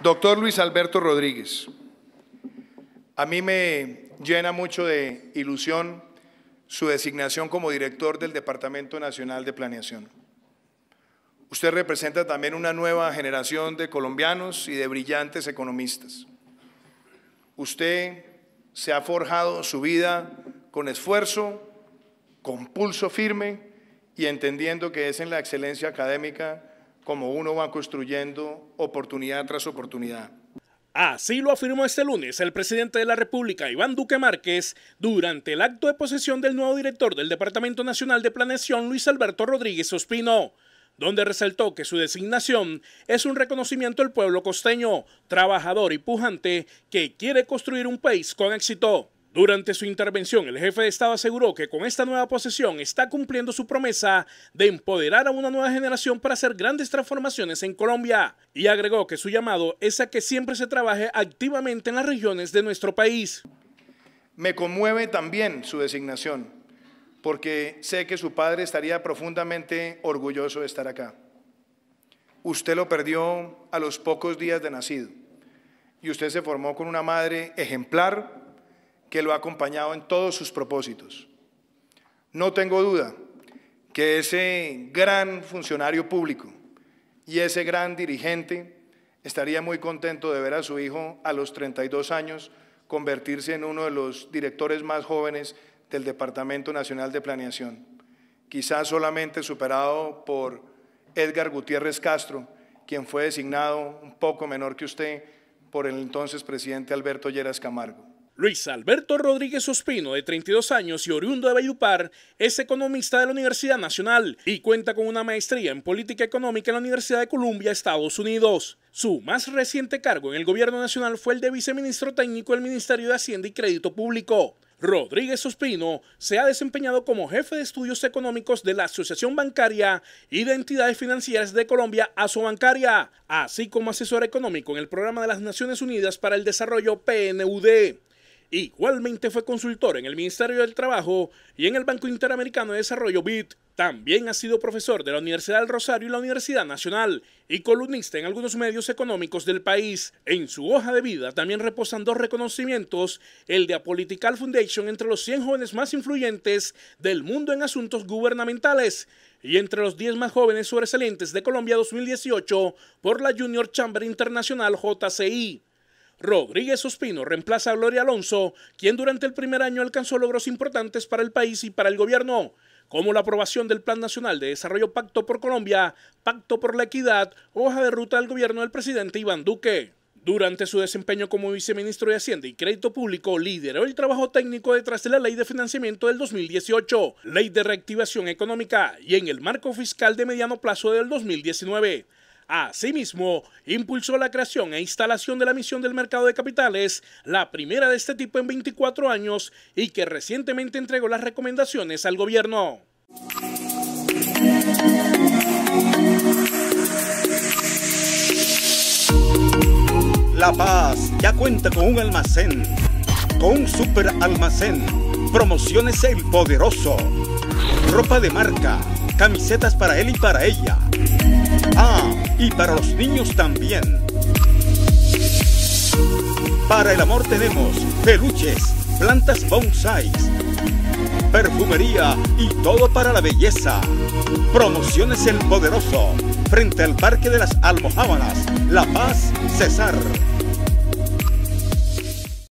Doctor Luis Alberto Rodríguez, a mí me llena mucho de ilusión su designación como director del Departamento Nacional de Planeación. Usted representa también una nueva generación de colombianos y de brillantes economistas. Usted se ha forjado su vida con esfuerzo, con pulso firme y entendiendo que es en la excelencia académica como uno va construyendo oportunidad tras oportunidad. Así lo afirmó este lunes el presidente de la República, Iván Duque Márquez, durante el acto de posesión del nuevo director del Departamento Nacional de Planeación, Luis Alberto Rodríguez Ospino, donde resaltó que su designación es un reconocimiento al pueblo costeño, trabajador y pujante, que quiere construir un país con éxito. Durante su intervención, el jefe de Estado aseguró que con esta nueva posesión está cumpliendo su promesa de empoderar a una nueva generación para hacer grandes transformaciones en Colombia y agregó que su llamado es a que siempre se trabaje activamente en las regiones de nuestro país. Me conmueve también su designación, porque sé que su padre estaría profundamente orgulloso de estar acá. Usted lo perdió a los pocos días de nacido y usted se formó con una madre ejemplar que lo ha acompañado en todos sus propósitos. No tengo duda que ese gran funcionario público y ese gran dirigente estaría muy contento de ver a su hijo a los 32 años convertirse en uno de los directores más jóvenes del Departamento Nacional de Planeación, quizás solamente superado por Edgar Gutiérrez Castro, quien fue designado un poco menor que usted por el entonces presidente Alberto Lleras Camargo. Luis Alberto Rodríguez Ospino, de 32 años y oriundo de Bayupar, es economista de la Universidad Nacional y cuenta con una maestría en política económica en la Universidad de Columbia, Estados Unidos. Su más reciente cargo en el gobierno nacional fue el de viceministro técnico del Ministerio de Hacienda y Crédito Público. Rodríguez Ospino se ha desempeñado como jefe de estudios económicos de la Asociación Bancaria y de Entidades Financieras de Colombia, Asobancaria, así como asesor económico en el Programa de las Naciones Unidas para el Desarrollo PNUD. Igualmente fue consultor en el Ministerio del Trabajo y en el Banco Interamericano de Desarrollo BID. También ha sido profesor de la Universidad del Rosario y la Universidad Nacional y columnista en algunos medios económicos del país. En su hoja de vida también reposan dos reconocimientos, el de Apolitical Political Foundation entre los 100 jóvenes más influyentes del mundo en asuntos gubernamentales y entre los 10 más jóvenes sobresalientes de Colombia 2018 por la Junior Chamber Internacional JCI. Rodríguez Ospino reemplaza a Gloria Alonso, quien durante el primer año alcanzó logros importantes para el país y para el gobierno, como la aprobación del Plan Nacional de Desarrollo Pacto por Colombia, Pacto por la Equidad, hoja de ruta del gobierno del presidente Iván Duque. Durante su desempeño como viceministro de Hacienda y Crédito Público, lideró el trabajo técnico detrás de la Ley de Financiamiento del 2018, Ley de Reactivación Económica y en el marco fiscal de mediano plazo del 2019 Asimismo, impulsó la creación e instalación de la misión del mercado de capitales, la primera de este tipo en 24 años y que recientemente entregó las recomendaciones al gobierno. La Paz ya cuenta con un almacén, con un super almacén, promociones El Poderoso, ropa de marca, camisetas para él y para ella Ah, y para los niños también. Para el amor tenemos peluches, plantas bonsais, perfumería y todo para la belleza. Promociones El Poderoso, frente al Parque de las Almojábanas, La Paz, Cesar.